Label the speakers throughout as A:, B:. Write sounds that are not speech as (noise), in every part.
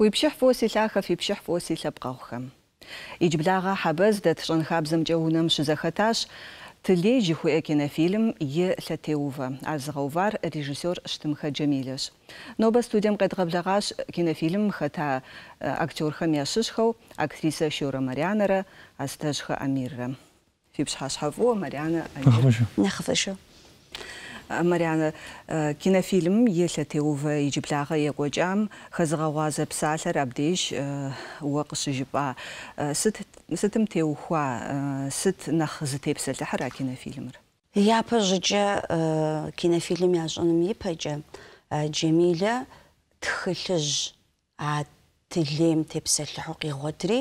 A: ويبشح فوسي لاخف يبشح فوسي لبقاوخم يجبلاغا حبز دات شنخابزم جاونم شزختاش تليجي خويا كنا فيلم ي لاتيوفا عزغوفار ريجيسور شتمخا جميلش نوبا ستوديم قد غبلغاش كنا فيلم ختا اكتور خمياششخو Э, Мариана э, кинофильм елъэ теувэ иджыблагъэ екӏокӏам хэзыгъэгъуазэ псалъэр абдеж о э, къыщыжыпӏа. Сытым
B: теухуа, сыт нахь зытепсэлъыхьэра кинофильмыр? Япэ жыкӏэ кинофильм яшӏэным ипэкӏэ Джемиля тхылъыжь а тылейм тепсэлъыхьэу къигъотри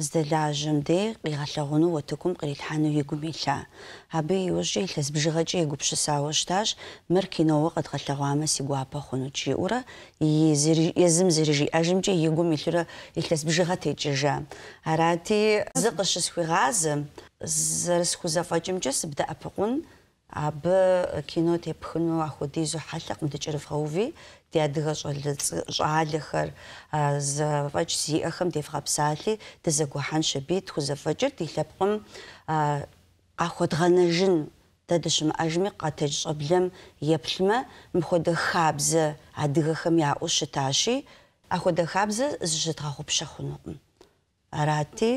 B: زدلا زدلاجم دي قيغالغونو وتكم قريلحانو يقوم إلا هبي يوجي لس بجغجي يقوب شساوشتاش مركينو وقت غالغواما سيقوابا خونو جيورا يزم زريجي أجمجي يقوم إلا لس بجغتي جيجا هراتي زقش غاز زرس زرسخو زفاجمجي سبدا أبقون أب كينو تبخنو أخو ديزو حلق متجرف غوفي ди адыгэ щӏалэхэр зэфӏэкӏ зиӏэхэм девгъэпсалъи дызэгухьэнщ аби тхузэфӏэкӏыр ди лъэпкъым къахуэдгъэнэжын дэ дыщымыӏэжми къэтэдж щӏэблэм еплъмэ мыхуэдэ хабзэ адыгэхэм яӏэу щытащи ахуэдэ хабзэ зыщыдгъэгъупщэ хъунукъым. Арати,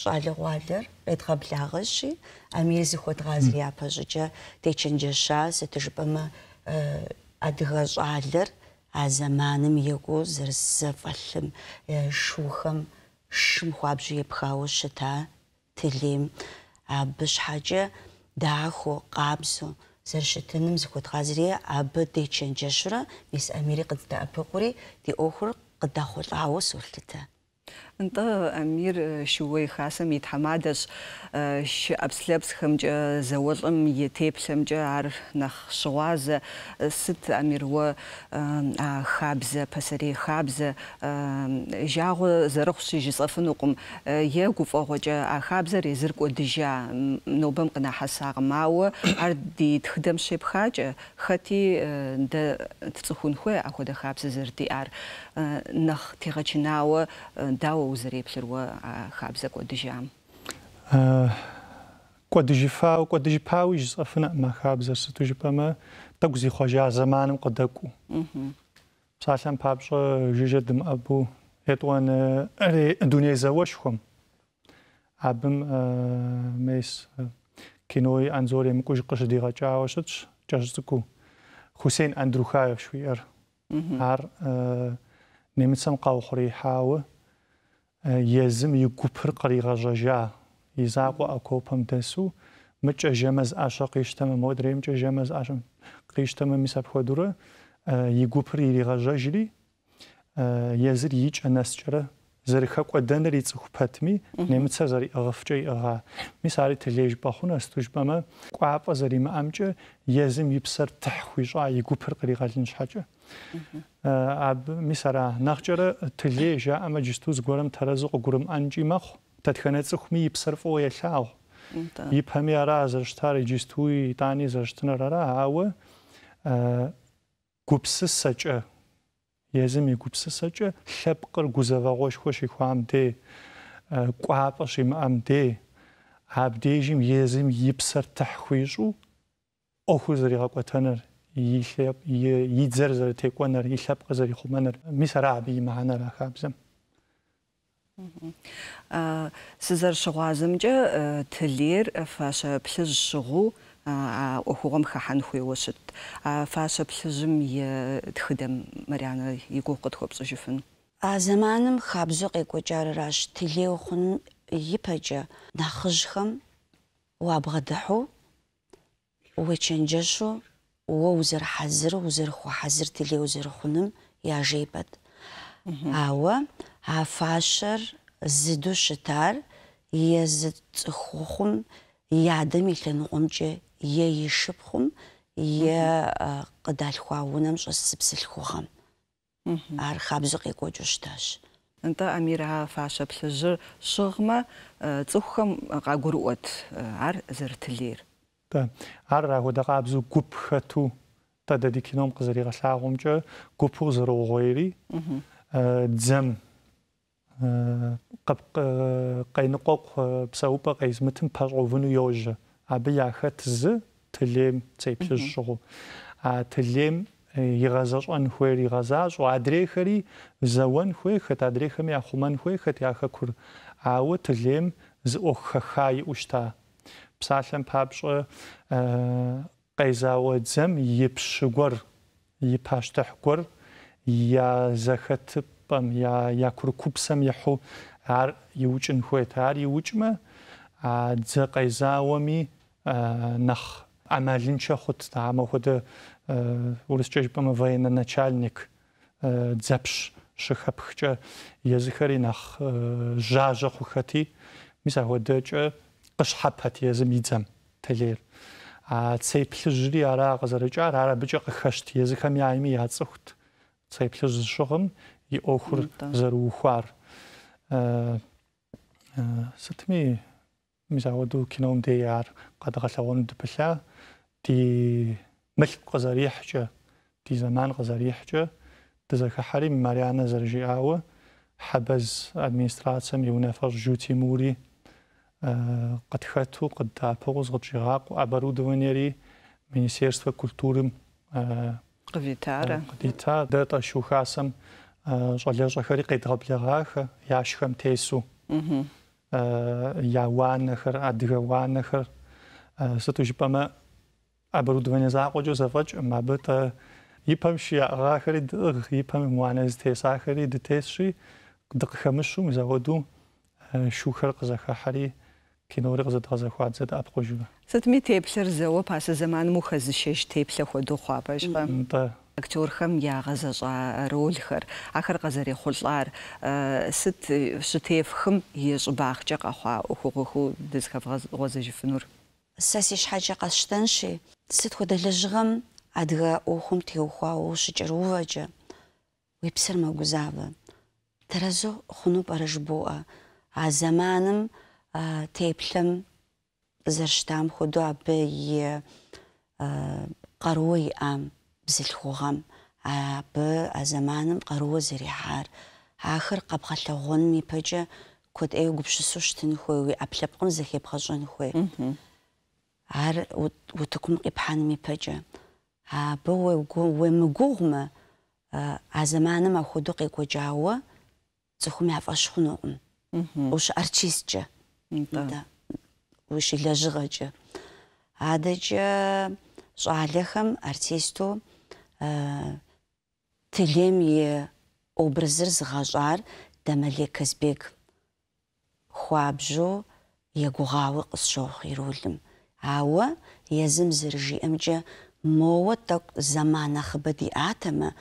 B: щӏалэгъуалэр къедгъэблагъэщи, Амир зыхуэдгъаз япэ щӏыкӏэ течэнджэща, сытыжыпӏэмэ, э, адыгэшӏалэр а зэманым игу зэрызэфэлъым шыухэм шым хуабжьу епхауэ щыта тылим абы щхьэкӏэ дахэу къабзэу зэрыщытыным зыхуэдгъазри абы дечэнджэщурэ мис Америк къызддэӏэпыкъури ди ӏуэхур къыдэхъулӏауэ солъытэ.
A: нтӏэ Амир щыуей э, хасэм и тхьэмадэщ щыӏэпслъэпсхэмкӏэ зэолӏым и теплъэмкӏэ ар нэхъ щыгъуазэ. Э, сыт Амир уэ э, а хабзэ, пасэрей хабзэ жагъуэ зэрыхъущи жысӏэфынукъым. Е гуфӏэгъуэкӏэ а хабзэр езыр кӏуэдыжа, нобэм къынахьэсакъым. Ауэ ар ди тхыдэм щепхакӏэ, хэти дэ тфцӏыхун хуей апхуэдэ хабзэ ар нах тегъэчынауэ дауэ къоузэреплъыр а хабзэ кӏуэдыжам?
C: кӏуэдыжыфауэ кӏуэдыжыпауи жысӏэфынэӏым а хабзэр сыту жыпӏэмэ тӏэкӏу зихъуэжа зэманым къыдэкӏуу. Псалъэм папщӏэ жыжьэ дымыӏэбу етӏуанэ дуней зэуэшхуэм абым мес кинои анзор емыкӏуу къыщыдигъэкӏауэ щытщ кӏэщӏ цӏыкӏуу Хусейн Андрухаев жыхуиӏэр. Ар немыцэм къаухъуреихьауэ езым и гупыр къригъэщӏэжа, и закъуэ ӏэкӏуэупэм дэсу мыкӏэ жэмэ зыӏащэ къищтэмэ, мо дреимкӏэ жэмэ зыӏащэ къищтэмэ, мис апхуэдурэ и гупыр иригъэжьэжри, езыр икӏэ нэскӏэрэ ზერხაყვე დენერი წხფათმი ნემცაზარი აღფჭეი აღა მის არით ლეჟ ბახუნა სტუშბამა ყვაპაზრი მამჭე იეზიმ იფსერ თხვიშა იგუფერყრი ღალინ შაჭა აბ მის არა ნახჭერა თლეჟა ამა ჯისტუს გორამ თარაზო გორამ ანჭი მახ თათხანა წხმი იფსერ ფოე შაო იფემი არა აზრშთარი ჯისტუი დანი ზრშთნარ არა აუ ა გუფსს საჭა езым и гупсысэкӏэ лъэпкъыр гузэвэгъуэшхуэ щихуам дей, э, кӏуапӏэ щимыӏэм дей, абдежым езым и псэр тыхь хуищӏу ӏуэхур зэригъэкӏуэтэныр, и дзэр зэрытекӏуэныр, и лъэпкъыр зэрихъумэныр.
A: Мис ара абы и мыхьэнэр а хабзэм. Э, сызэрыщыгъуазэмкӏэ э, тылейр фащэ плъыжь щыгъуу ӏуэхугъуэм хыхьэн щытт. А фащэ плъыжьым и тхыдэм Марианэ и гугъу
B: къытхуэпщӏыжыфын. А зэманым хабзэу къекӏуэкӏарэращ. Телей хъуным ипэкӏэ нэхъыжьхэм уабгъэдыхьу, уечэнджэщу, уэ узэрыхьэзыр, узэрыхуэхьэзыр телей узэрыхъуным яжепӏэт. Ауэ а фащэр зыду щытар езы цӏыхухъум и адэм и лъэныкъуэмкӏэ е ишыпхъум е э, къыдалъхуа унэм щӏэс Ар хабзэу къекӏуэкӏыу щытащ. Амир а фащэ шығыма э,
A: цүхім цӀыхухэм къагурыӀуэт э, ар зэрытылейр. Да, ар ахуэдэ
C: къабзэу гуп хэту тӀэ дэди кином къызэригъэлъагъумкӀэ гупу зэрыгъуейри дзэм къайныкъуэкъу псэупӀэ къезмытым абы яхэт зы тлем цепсэжу а тлем э, игъэзэшӏэн хуэр игъэзашӏу адрейхэри зэон хуэ хэт адрейхэми ахъумэн хуэ хэт яхэкур ауэ тлем зы ӏохэха иӏущта псалъэм папщӏэ э, къезауэ дзэм ипщы гуэр ипащтыхь гуэр я зэхэтыпӏэм я я куркупсэм ихьу ар иукӏын хуэт ар иукӏмэ дзэ къезауэми nach э, амалинча хут таама худы э, урысчэжпама военно начальник э, дзэпш шыхапхчэ езыхэри нах жажэ хухати миса ахуэдэкӏэ къыщхьэпэт езым и дзэм а цей плъыжри ара къызэрыкӏар ара абыкӏэ къыхэщт езыхэм я ими яцӏыхут цей плъыж зыщыгъым и ӏуэхур зэрыухуар сытми мисаавду кином дэяар къэдгъэлъэгъуэну дыпылъа ди мылъку къызэрихькӏэ ди зэман къызэрихькӏэ дызэхыхьэри марянэ зэрыжиӏауэ хьэбэз администрацэм и унафэщӏ жу Тимури къытхэту къыддапэкъуу зыкъытщӏигъакъуэ оборудованиери Министерство культурым къывитарэ къыдита дэ тӏэщу хасэм щӏалэщӏэхэри къедгъэблэгъахэ яшхэм тесу. Э, яуанэхэр, адыгэуанэхэр э, сыту жыпӏэмэ оборудование закъуэкӏэ зэфӏэкӏым. Абы тӏэ ипэм щиӏагъахэри дыӏыгъ, ипэм уанэ зытесахэри дытесщи дыкъыхэмыщу заводу э, шухэр къызэхыхьэри кинори къызэдгъэзэхуадзэ дэӏэпхъуэжурэ.
A: Сытми теплъэр зэуэ пасэ зэманым ухэзыщеж теплъэ хуэдэу хъуапӏэжкъэ? НтӀэ. актерхэм ягъэ зэщӏа ролхэр ахэр къэзэрехъулӏар э, сыт э, щытефхым и щӏыбагъкӏэ къэхъуа ӏуэхугъуэхуу дызхэвгъэзэжыфынур? Сэ си щхьэкӏэ
B: къэсщтэнщи, сыт хуэдэ лэжьыгъэм адыгэ ӏуэхум теухуауэ ущыкӏэрыувэкӏэ уи псыр мэгузавэ. Тэрэзу А зэманым э, худу абы и ам, бзэлхугам а б а заманым гаруу зэрихаар ахэр габгалгуун ми пэж код эугвшсуштын хуй аплапгын зэхэбгажын хуй ар утукун гипхан ми пэж а б уэмгугма а заманым ахуду гикужаава зөвхөн авашхнуун уш арчисч да уш илэжгэж адэж э, шаалэхэм артисту тілем е образыр зығажар дәмәле кәзбек хуабжу егуғауы қысшоқ ирулым. Ауы езім зіржи әмжі моуы тәк замана ақыбы ди атамы,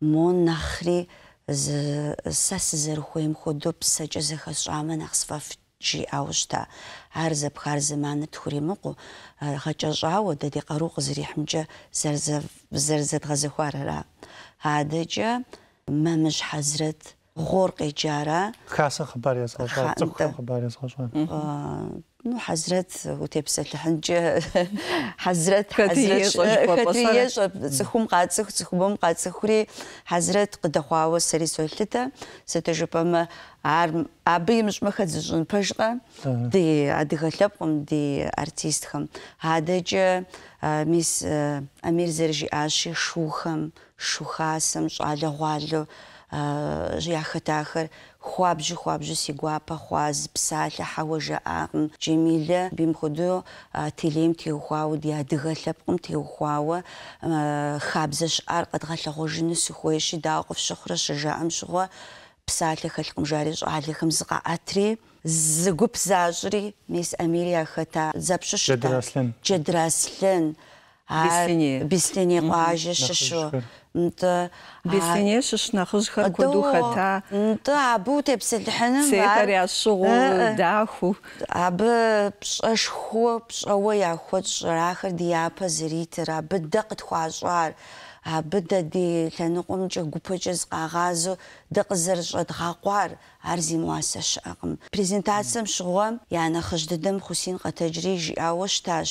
B: мон нахри сәсізір хойым ходу псачы зіғашамын ақсфафт жиӏауэ щыта. Ар зэпхар зэманыр тхуримыкъуу, гъэкӏэщӏауэ дэди къару къызэрихьымкӏэ зэрызэдгъэзэхуар ара. Адэкӏэ мэмыщ хьэзрэт гъуор къеджара.
C: Хасэ хъыбар езгъэщӏа, цӏыхухэм хъыбар езгъэщӏа.
B: ну хазрет, хазрат утепсэлэхьэнкӏэ хазрат хэтриещӏ цӏыхум къацӏыху цӏыхубэм къацӏыхури хазрат къыдэхъуауэ сэри солъытэ сатэжыпӏэмэ ар абы имыщӏмэ хэт зыщӏын пэжкъэ ди адыгэ ди артистхэм адэкӏэ мис амир зэрыжиӏащи шухэм шухасэм щӏалэгъуалэу Э, яхэтахэр хуабжьу хуабжьу си гуапэ хъуаз, псалъэ хьэуэ жаӏакъым. Джэмилэ бийм хуэдэу э, телейм теухуауэ, ди адыгэ лъэпкъым теухуауэ э, хабзэ щыӏар къэдгъэлъэгъуэжыну сыхуейщи, дауэ къыфщыхъурэ щыжаӏэм щыгъуэ псалъэ хэлъкъым жари щӏалэхэм зыкъаӏэтри зы гуп защӏри мис Амир яхэта. Зэпщыщта. Джэдыр Джэдыр Аслъэн бестене бестене қажы шышу нты бестене шышна хыжхар кулду хата нты абу тепсилхыным бар сетаря шугу э, э. даху абы пшашху пшауа яхот шрахар диапа зритера бидда къытхуашӏар абы дэ ди лъэныкъумкӏэ гупэкӏэ зыкъагъазэу дэ къызэрыщӏэдгъакъуар ар зимыуасэ щыӏэкъым презентацием щыгъуэм я нэхъыжь дыдэм хусин къэтэджри жиӏауэ щытащ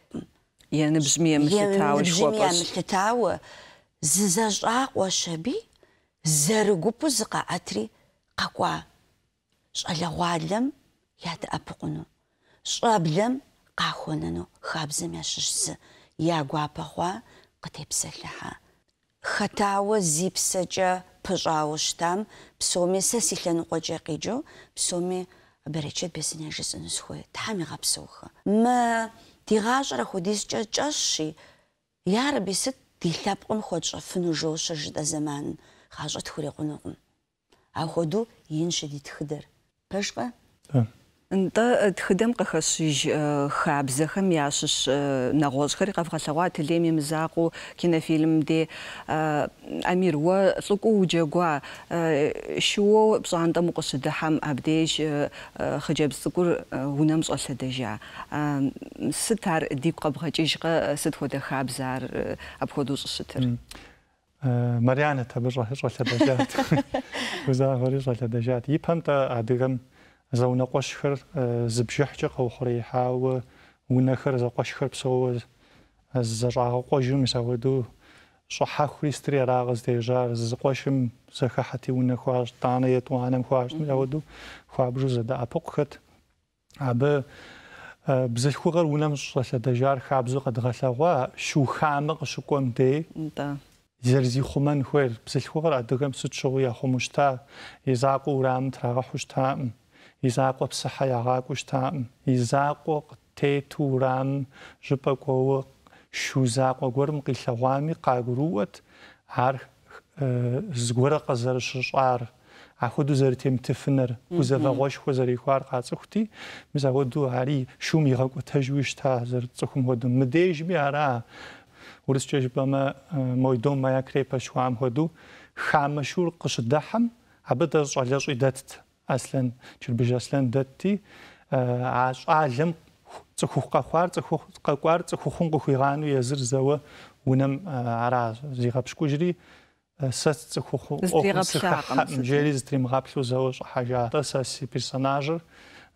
B: یەنە بژمیە تاوە ززەژعاقۆشەبی زەرگوپ و زقەعەتری قەکوا شەلەغوالم یادە ئەپقون و شەبلم قاخۆنن و خابزم یاششزە یا گواپەخوا قتێپسەلەها خەتاوە زیپسەجە پژاوشتام پسۆمی سەسی لە نقۆجێقیجە و پسۆمی بەرەچێت بێسنێژزن سخۆی تامی ди гъащӀэр апхуэдизкӀэ кӀэщӀи, ярэби, сыт ди лъэпкъым хуэтщӀэфыну жошэ жытӀэ гъащӀэ тхурикъунукъым. НтӀэ э, тхыдэм къыхэщыж э,
A: хабзэхэм ящыщ э, нэгъуэщӀхэри къэвгъэлъэгъуа тылейм имызакъуэу кинофильм Амир уэ лӀыкӀуу уджэгуа шууэ пщӀантӀэм укъыщыдыхьэм абдеж хъыджэбз цӀыкӀур унэм щӀэлъэдэжа. Сыт ар дигу къэбгъэкӀыжкъэ сыт хуэдэ хабзэ ар апхуэдэу щӀыщытыр?
C: Марианэ абы щӀэлъэдэжат. (laughs) Узагъуэри щӀэлъэдэжат. И пэм-тӀэ адыгэм зэунэкъуэщхэр зыбжыхькӏэ къыухъуреихьауэ унэхэр зэкъуэшхэр псэууэ зэщӏагъэкъуэжым мис апхуэдэу щӏыхьэхури стри ара къыздежьар зызыкъуэшым зэхыхьэти унэ хуащ, тӏанэ етӏуанэм хуащ, мис апхуэдэу хуабжу зэдэӏэпыкъухэт. Абы бзылъхугъэр унэм щӏэлъэдэжар хабзэу къэдгъэлъэгъуа щыухамэ къыщыкӏуэм дей. НтӀэ зэрызихъумэн хуейр. Бзылъхугъэр адыгэм сыт щыгъуи яхъуму щыта, и закъуэ урамым трагъэхъуу щытаӏым. يزاقو بصحة يغاقوش تام يزاقو تيتو رام جبقو شو زاقو غرم قيلوامي قاقروت عار زغورا قزر ششعار أخو دو زر تيم تفنر وزا فغوش خو زر يخوار قاسختي مزا هو دو عاري شو ميغاقو تجويش تا زر تخم هو دو مديج بيارا ورس جيش بما مويدوم مايا كريبا شوام هو دو خامشور قشدحم عبد الرجل يجي اصلا چربیج اصلا دادی آه، عش عالم تخو قهر تخو قهر تخو خونگو خیرانو یزر ونم عراز زیغابش کجی سه تخو خون جلی زتریم غابشو زاوش حاجه تاسی پرسناجر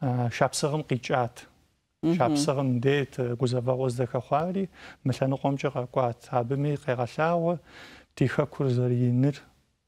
C: آه، شابسرم قیچات شابسرم دیت گذاوا آه، روز دکه خواری مثلا قمچه قات عبمی قیرشاو تیخ کرزاری نر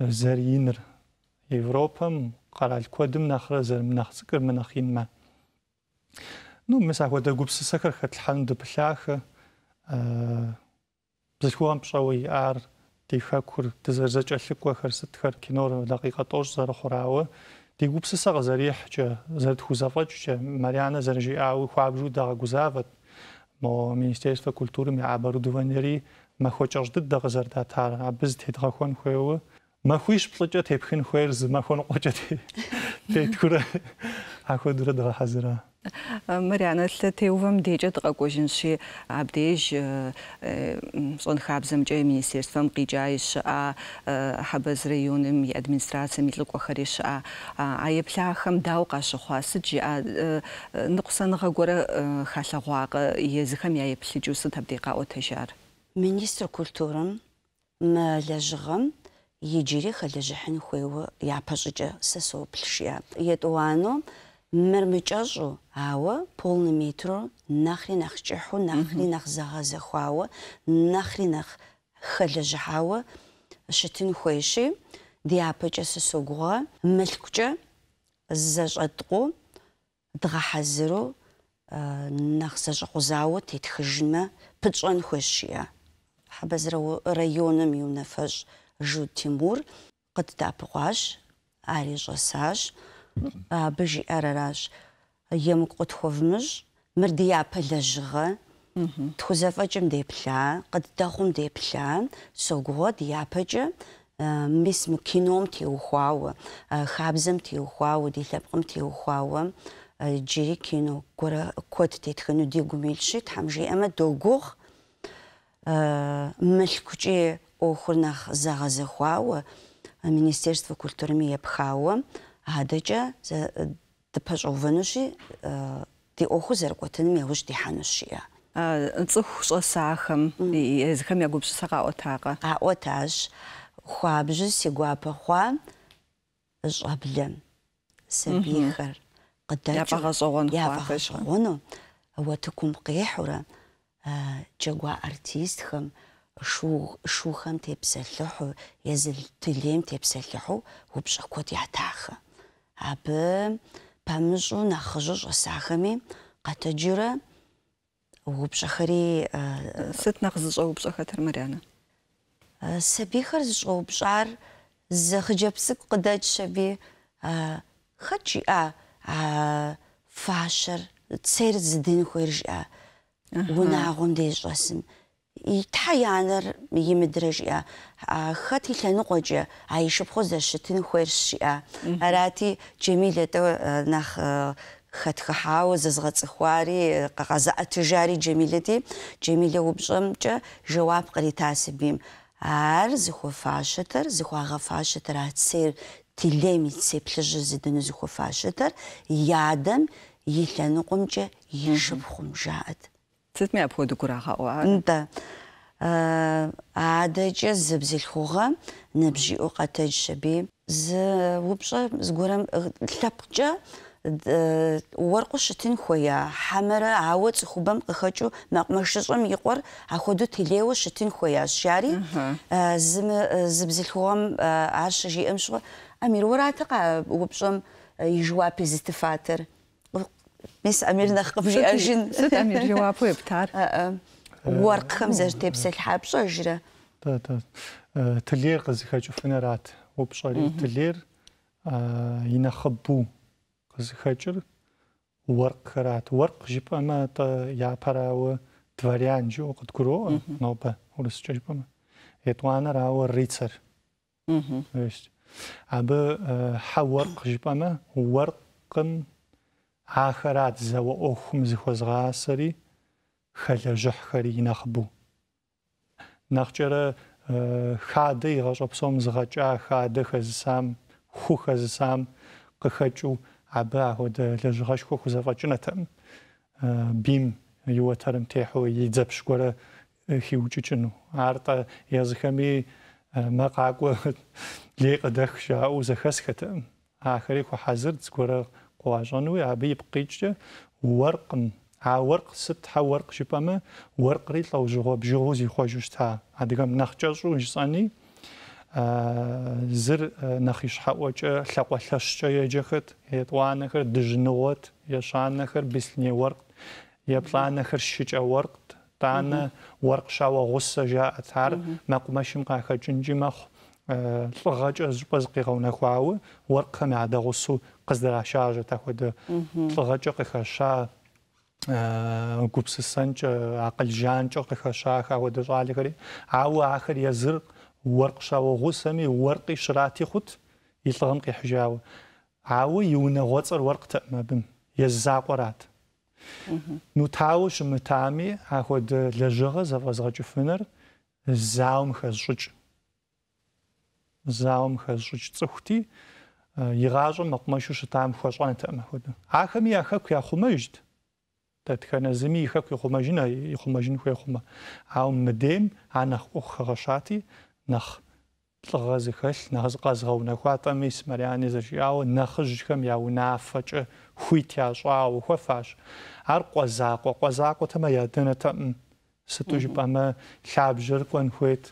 C: زرينر اوروبا قال الكودم نخر زر منخ سكر منخين ما نو مسا هو دا غوبس سكر خط الحند بلاخ ا بزخوام بشوي ار دي فاكور تزرزج الشكوى خر ستخر كنور دقيقة طوش زر خراوة دي غوبس سغ زريح جا زرد خوزافات جا مريانا زرجي او خوابجو دا غوزافت مو منيستيرس فا كولتور مي عبرو دوانيري ما خوچاش دد دا غزر دا تار عبز تيدغا خوان خوه махуиш плӏыкӏэ тепхын хуейр зы махуэн къуэкӏэ тетхурэ ахуэдурэ дгъэхьэзыра.
A: Э, Марианэ, лъэ теувэм декӏэ дыкъэкӏуэжынщи, абдеж щӏэн э, хабзэмкӏэ министерствэм къикӏаи щыӏа, э, Хьэбэз районым и администрацием и дау гашу А еплъахэм дауэ къащыхъуа сыт жиӏа ныкъусэныгъэ гуэрэ
B: халъэгъуакъэ, езыхэм яеплъыкӏыу сыт абдей къаӏуэтэжар? Министр культурэм, мэлэжьыгъэм, يجري خلجحن خيو يا بجج سسو بلشيا يتوانو مرمجاجو هاو بولن مترو نخري نخجحو نخري نخزها زخواو نخري نخ خلجحاو شتن خويشي دي بجج سسو غوا ملكجا زجدقو دغا حزرو نخزجقو زاو تيتخجنما بجغن خويشيا حبزرو ريونم يونفج جود تيمور قد تابقاش عالي جساش بجي أراراش يمك قد خوفمج مرديا بلجغة تخزفة جم دي بلا قد تاخم دي بلا سوغو ديا بجم ميسم كينوم وخواو خابزم وخواو دي لبقم وخواو جيري كينو كورا كود تخنو دي قميلشي تحمجي أما دوغوغ ملكوشي ოხრნახ ზაღაზე ხვავ მინისტერიო კულტურა მიეფხავ ადაჭა დაფაშოვნოში დი ოხო ზერკოთენ მიუშ დი ჰანუშია წუხ შოსახმ ეს ხემია გუბს საყაოთაყა აოთაშ ხვაბჟი სიგვაპა ხვა ჟაბლე სებიხარ ყდაჭაპაღაზოღონ ხვაფეშონო ვოთ კუმ ყიჰურა ჯაგვა არტისტხმ شو شوخم تبسلحو يزل تليم تبسلحو وبشكوت يعتاخ عب بامجو نخجج ساخمي قتجرة وبشخري ست نخزج أو بشخات المريانة سبيخر زجو а زخجبسك а. Ита янэр имыдрэ Хэт илъэныкъуэ джэ а и шыпхъу зэщытын хуейрщ жиӏа. Арати Джэмил атӏэ э, нэхъ э, хэтхыхьауэ зызгъэцӏыхуари э, къэгъэзэӏэтыжари Джэмилэти Джэмилэ упщӏэмкӏэ жэуап кърита сабийм. Ар зыхуэфащэтэр, зыхуагъэфащэтэр а цейр тилем и цей плъыжьыр آه، عادجه زبزلخوغه نبجي او قتج شبي ز وبشه زغورم لبقجه ورقش تن خويا حمرة عوض خوبم قخاچو مقمشزم يقور اخودو تليو شتن خويا شاري آه، زم آه، زبزلخوغم عرش جي امشو امير وراتق وبشم يجواب زتفاتر مس امير نخف جي اجن ست امير جواب ويبتار (laughs) ورق آه، خمسة تبسة آه، الحاب شجرة
C: تا تا آه، تلير قزخة جفنا رات وبشاري تلير ينخبو قزخة جر ورق رات ورق جيب أما تا يا براو تفريان جو قد كرو نوبة ورس جب أما يتوانا راو الريتسر أبا حورق جب أما ورق آخرات زو أخم زخوز غاسري хэлэжыхьхэри нэхъбу. Нэхъкӏэрэ хадэ игъэщӏэпсом згъэкӏа, хадэ хэзысам, ху хэзысам къыхэкӏыу абы ахуэдэ лэжьыгъэшхуэ хузэфӏэкӏынэтэкъым. Бийм иуэтэрым техьу и дзэпщ гуэрэ хиукӏыкӏыну. АртӀэ езыхэми мэ къакӏуэ лей къыдэх жаӏэу зэхэсхэтэкъым. Ахэри хухьэзыр зыгуэрэ къуащӏэнуи абы и пкъикӏкӏэ уэркъым ها ورق سبت ها ورق شبامة ورق ريت لو جغو بجغو زي خوا جوشتا عندكم نخجشو جساني زر نخيش حقوة لقوة لشتا يجخت يتوانخر دجنوت يشانخر بسلني ورق يبلانخر شجع ورق تانا ورق شاو غصة جاءت هار ما قمشم قاخا جنجي مخ لغاج أزبز قيغونا خواو ورق ما عدا غصو قصدر عشاجة تاخد لغاج قيخا شاو гупсысэнкӏэ э, акъылжанкӏэ къыхэщах ауэдэ щӏалэхэри. Ауэ ахэр езыр уэркъ щауэгъусэми уэркъи щрати хъут илӏыгъэм къихьыжауэ. Ауэ и унагъуэцӏэр уэркътэӏым абы. Ез закъуэрат. Нутауэ щымытами, ахуэдэ лэжьыгъэ зэфӏэзгъэкӏыфыныр зауэм хэзщӏыкӏ. Зауэм хэзщӏыкӏ цӏыхути, э, игъащӏэм мэкъумэшу щытам ахуэдэ. Ахэми я хэку яхъумэжт. دەتکەنە زمی خەکی خۆمەژینە خۆمەژین خوێ خۆمە هاوم مدێم ها نەخ خەڕەشاتی نەخ غەزخەش نەزقەزغە و نەخواتەمی سمەریانی زەژیاوە نەخشکەم یا و نافەچە خوی تیاژوا و خۆفاش هەر قۆزاقۆ قۆزاقۆتەمە یادنەتە ستوژ ئەمە کابژر کۆن خوێت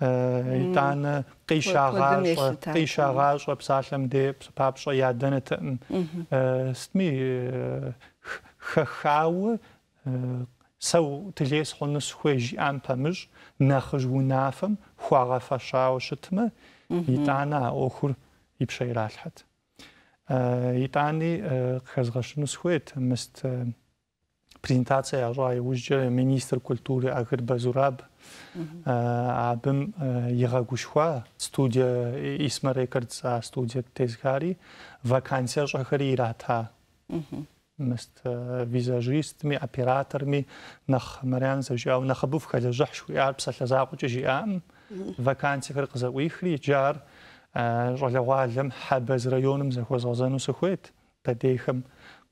C: اه، تانە اه، قەی شاغاش اه، قەی شاغاش وە پساشەم دێ پاپشە یادنەتە ستمی хэхауэ э, сэ тылес хъунущ хуей жиӀам пэмыщӀ нэхъыж унафэм хуагъэфэщауэ щытмэ, итӀанэ а Ӏуэхур ипщэ иралъхьэт. Э, ИтӀани э, къыхэзгъэщынущ хуейт мыст презентация ящӀа иужькӀэ министр культуры Ахырбэ Зураб абым игъэгушхуа студия Исма Рекордс а студиет тезгари вакансия щӀэхэри ирата. مست ویزاژیستمی ئەپیراتەرمی نەخمەریان زەژیا و نەخەبوو خەلە ژەحش و یار پسە لە زاقوچە ژیان ڤکانسیکر قزەوی خلی جار ڕۆلەوا آه، لەم حەبەز رەیۆنم زەخۆزازان و سخوێت تە دێخم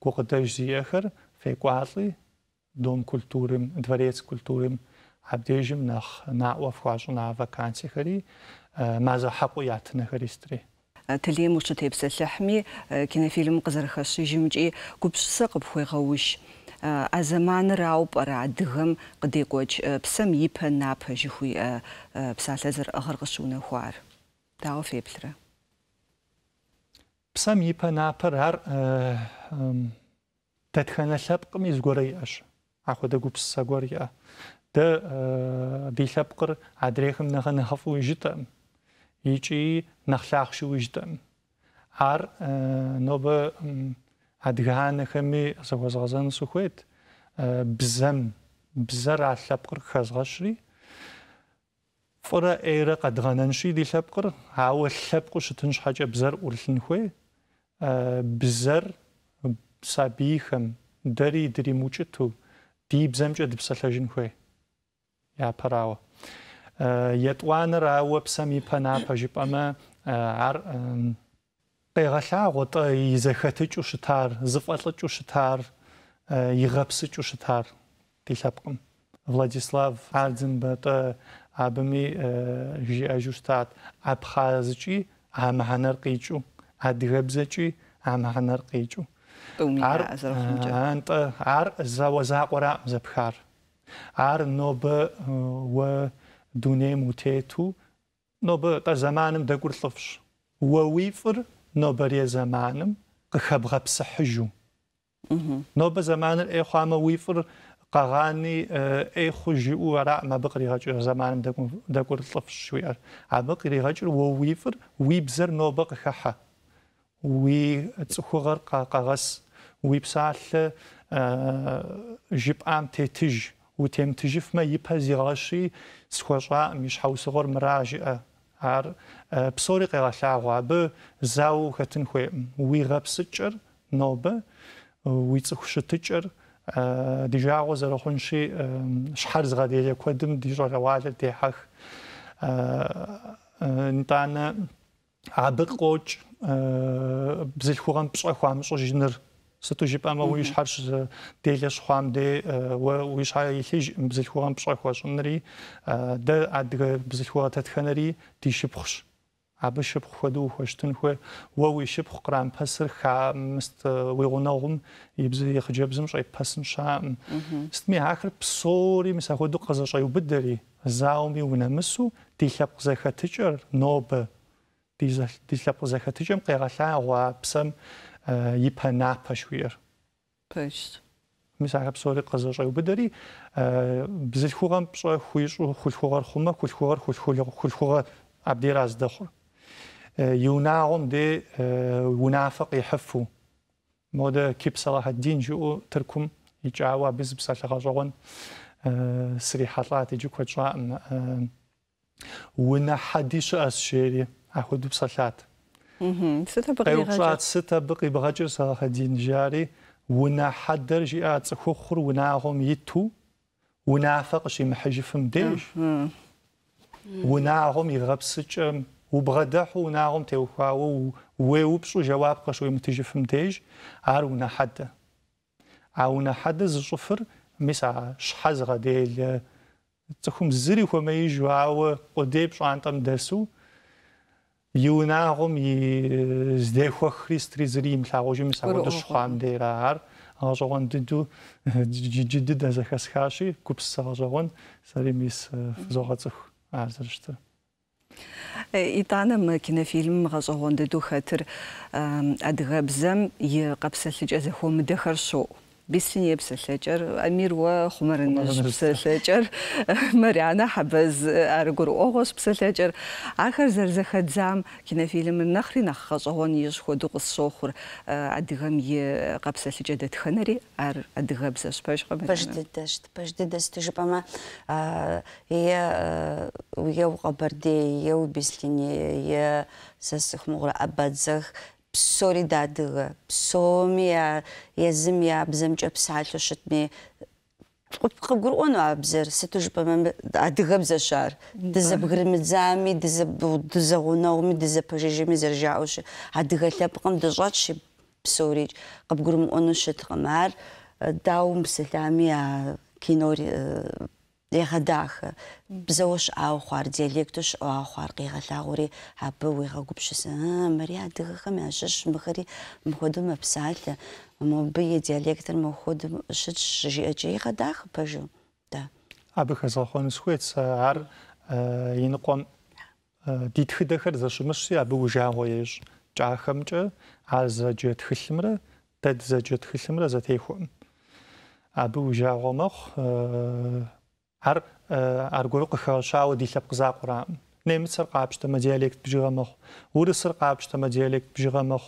C: گوقدەش زیەخر فێکواڵی دۆم كولتورم دەرێت کولتورم هەبدێژم نەخ ناوەفخواژ و ناڤکانسیخەری
A: آه، مازە حەق و یاتنەخەریستری تليم وش تيبس لحمي كنا فيلم قزرخش جمجي قبش سقب خوي غوش азаман рауп ара адыгэм къыдекӏуэкӏ э, псэм ипэ напэ жыхуиӏэ э, псалъэ зэрыӏыгъэр къыщыунэхуар. Дауэ феплърэ? Псэм
C: ипэ напэр ар дэтхэнэ э, лъэпкъым и зыгуэрэ иӏэщ. Ахуэдэ гупсысэ гуэр иӏэ. Дэ икӏи нэхъ лъахъшэу ижьтэм. Ар нобэ адыгэ анэхэми зэхуэзгъэзэну Бзэм, бзэр а лъэпкъыр къыхэзгъэщри, фӏырэ ӏейрэ къэдгъэнэнщи ди лъэпкъыр, ауэ лъэпкъыу щытын щхьэкӏэ бзэр ӏурлъын хуей. Бзэр сабийхэм дэри дримыукӏыту ди бзэмкӏэ дыпсэлъэжын хуей. Япэрауэ. етӏуанэр ауэ псэм и напэ жыпӏэмэ ар къегъэлъагъуэ-тӏэ и зэхэтыкӏыу щытар, зыфӏэлӏыкӏыу щытар, игъэпсыкӏыу щытар ди лъэпкъым. Владислав Ардзинбэ-тӏэ абыми жиӏэжу щытат абхъазкӏи а мыхьэнэр къикӏыу, адыгэбзэкӏи а мыхьэнэр къикӏыу. Ар антӏэ ар зэпхар. Ар нобэ уэ دونێم و تێت زمانم نۆبەتە زەمانم دەگور لفش وەویفر نۆبەرێ زەمانم قخەبغەپسە حژوو نۆبە زەمانر ئێخوامە ویفر قاغانی ئەی خوژی و وەراءمە بقری هەجر زەمانم دەگور لفش شوێر عبقری هەجر وەویفر وی بزر نۆبە قخەحە وی چخوغەر قاقەغەس وی بسالە ژیب ئام وتم تجفما يبازيغاشي سخوشا مش حوسغور مراجئة هار بصوري قغلاغوا ب زاو خاتن خو وي غبسچر نوب وي تخشتچر ديجاغو زرخونشي شحال زغاديريا كودم ديجا روال ديحخ نتانا عبق قوج بزلخوغان بصخوام صجنر سيتو جيب اما ويش حرش ديلي شخوام دي ويش حاي يخيج بزلخوام بشاكوا شنري دا عدغ بزلخوا تتخنري دي شبخش عب شبخ خدو خوشتن خو ووي شبخ قرام پسر خا مست ويغوناغم يبزي يخجب زمش اي پسن شا استمي آخر بصوري مسا خدو قزاش ايو بدري زاومي ونمسو دي شبخ زيخة تجر دي شبخ زيخة مقيرا شا بسم آه، يبها ناب شوير بيست مش عارف صور قزر شو بدري بزيد خوام بس خويش خل خوار خوما خل خوار خل خل خل خوار عبد راز دخر آه، يوناعم دي آه، ونافق يحفو مودا كيب صلاح الدين جو تركم يجعوا بز بس على غزوان سري حطلات يجوك وجوان ونا حديش أسشيري أخذ بسلاحات
A: قەیڵات
C: بقي بقی بەغەجر دين جاري ونا حەدەر ژی ئاچە خوخڕ وناغۆم یی تو ونافەقشی محەژفم دێش وناغۆمی غەبسچم وبغدح وناغۆم وبغدح ونا هم تيوخاو ويوبسو جواب قشو متژفم تێژ ئار ونا حد حەدە ونا حد زشفر میسا شحەزغە دێ لە زري زری خۆمەی ژواوە بۆ شو پشانتەم دەسوو юунаагъуэм и э, здехуэхри стри зыри имылъагъуэжым мис апхуэдэ щхъуам дейр ар гъэщӀэгъуэн дыдэу джы дыдэ зэхэсхащи гупсысэ гъэщӀэгъуэн сэри мис э, фызогъэцӀыху ар зэрыщтыр.
A: Э, ИтӀанэм кинофильм гъэщӀэгъуэн дыдэу بسنيب سلجر أمير وخمر النجم سلجر مريانا حبز أرجر أغوص بسلجر آخر زرزخة زام كنا فيلم النخري نخص هون يشخو دقص صخر أدغم ي قبس سلجدة خنري أر أدغم بس باش قبل باش
B: ددشت باش ددشت جبما псори дадыгэ. Псоми езым я абзэмкӏэ псалъэу щытми къыпхъэгурыӏуэну а бзэр сыту жыпӏэмэ адыгэбзэщ ар дызэбгрымыдзами дызэгъунэгъуми дызэпэжыжьми зэрыжаӏэущ адыгэ лъэпкъым дыщӏэтщ псоурикӏ къыбгурымыӏуэну щыткъым ар э, даум псэлъами а кинори леға дахы бзауш аухар диалектуш аухар қиғалағури хабы уйға гупшысы мари адығыға мәшіш мұхари мұхуды мәпсалты мұбы диалектор мұхуды шыт жиға дахы пажу да
C: абы хазалхоныс хуец ар енқон э, э, дитхыдахар зашымышсы абы ужағы еш жахамчы ар заджы тхылымры дад заджы тхылымры затейхуам абы ужағы мұх ар ئەرگۆر قخەشاوە دیلە قزاقڕام نێمە سەر قاپشتەمە دیالێکت بژغەمەخ ورە سەر قاپشتەمە دیالێکت بژغەمەخ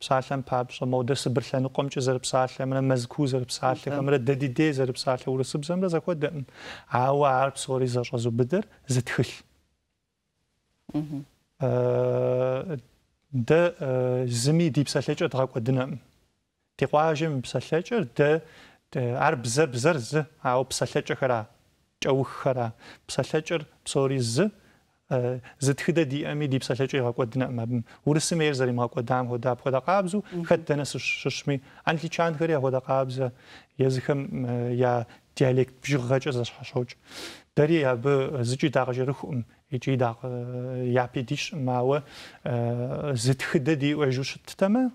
C: پسالەم پاپشەمە و دەس برلەن قۆمچ زەر پسالە منە مەزکو زەر پسالە ئەمرە دەدی دێ زەر پسالە ورە سبزەم لە бзэр جوخرا بسلاجر بسوري ز زد خدا دي امي دي بسلاجر يغاقوا دنا مبن ورس مير زري ماقوا دام هو داب قابزو خد دنس ششمي انتي چان خريا خدا قابزا يزخم يا ديالك بجو غاجة زشحشوج داري يا ب زجي داقجي رخوم يجي داق يابي ديش ماوا زد خدا دي وعجوش تتمه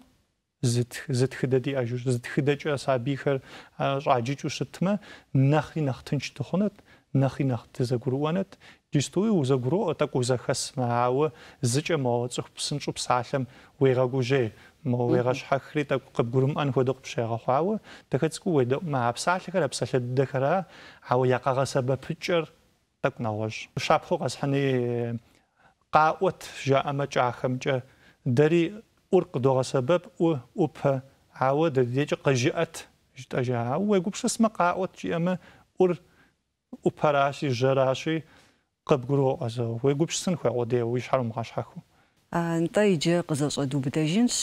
C: зы тхыдэ диӏэжщ. Зы тхыдэкӏэ сабийхэр щӏаджыкӏыу щытмэ, нэхъри нэхъ тынч дыхъунэт, нэхъри нэхъ дызэгурыӏуэнэт, джыстуи узэгуроӏуэ тӏэкӏу узэхэсмэ, ауэ зыкӏэ мо цӏыху псынщӏэу псалъэм уегъэгужьей, мо уегъэщхьэхри тӏэкӏу къыбгурымӏэн хуэдэу къыпщегъэхъуауэ дахэ цӏыкӏу уедэӏумэ, а псалъэхэр, а псалъэ дыдэхэра, ауэ якъэгъэсэбэпыкӏэр тӏэкӏу нэгъуэщӏ. Шапхъу къэсхьыни къаӏуэт жаӏэмэ кӏахэмкӏэ, дэри أرق دوغا سبب و أوبا عاود ديجا قجأت جتاجا عاو ويقول بش اسمق عاوت جي أما أر أوبا راشي جراشي قبقرو أزا ويقول بش سنخوا عودي ويشحر مغاش حكو
A: Нта иджы къызэщӏэду быдэжынщ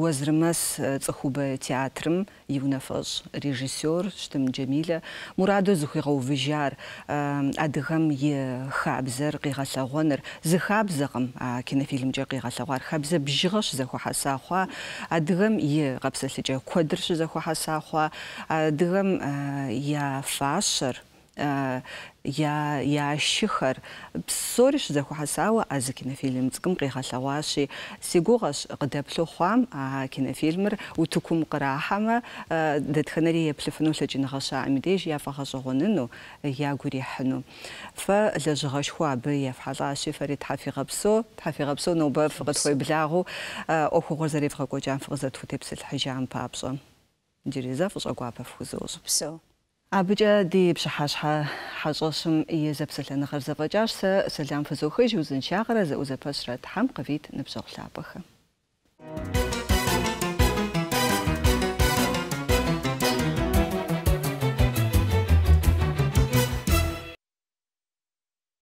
A: Уэзырмэс э, цӏыхубэ театрым и унафэщӏ штым Джамиля Джамилэ мурадэу зыхуигъэувыжар э, адыгэм и хабзэр къигъэлъэгъуэныр. Зы хабзэкъым а кинофильмкӏэ къигъэлъэгъуар. Хабзэ бжыгъэщ зэхуэхьэса хъуа, адыгэм и къэпсэлъыкӏэ куэдырщ зэхуэхьэса хъуа, адыгэм э, я фащэр يا يا شخر بسورش ذا خساوة أز كنا فيلم تكم قي خساواشي سيقوغش قدب لو خوام كنا فيلمر وتكم قراحما دات خنالي يبلفنو سجن غشا عمديج يافا غشغننو يا غوري حنو فلاج غش خوا بي يافا غشي فريد حافي غبسو حافي غبسو نوبا فغد خوي بلاغو أخو غزري فغكو جان فغزت فتبس الحجام بابسو جريزا فغزو غوابا فغزو بسو so. Абыджа деп шахашха хазосым ие зэпсэлэн хэрзэбаджарсэ сэлям фэзухэж узэн шагэрэ зэ узэпэсрэд хам кэвит нэпсохлапэхэ. Музыка